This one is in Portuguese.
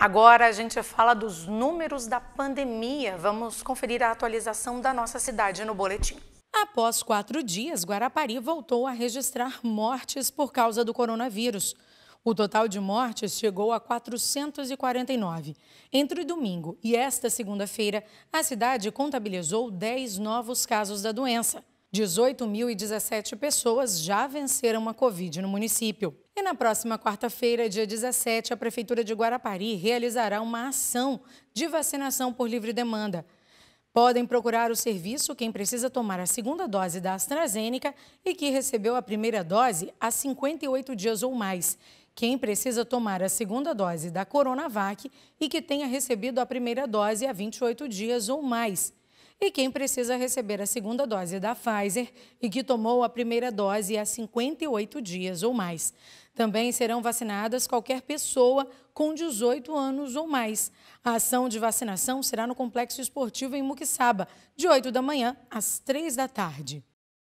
Agora a gente fala dos números da pandemia. Vamos conferir a atualização da nossa cidade no boletim. Após quatro dias, Guarapari voltou a registrar mortes por causa do coronavírus. O total de mortes chegou a 449. Entre domingo e esta segunda-feira, a cidade contabilizou 10 novos casos da doença. 18.017 pessoas já venceram a Covid no município. E na próxima quarta-feira, dia 17, a Prefeitura de Guarapari realizará uma ação de vacinação por livre demanda. Podem procurar o serviço quem precisa tomar a segunda dose da AstraZeneca e que recebeu a primeira dose há 58 dias ou mais. Quem precisa tomar a segunda dose da Coronavac e que tenha recebido a primeira dose há 28 dias ou mais e quem precisa receber a segunda dose da Pfizer e que tomou a primeira dose há 58 dias ou mais. Também serão vacinadas qualquer pessoa com 18 anos ou mais. A ação de vacinação será no Complexo Esportivo em Muquissaba, de 8 da manhã às 3 da tarde.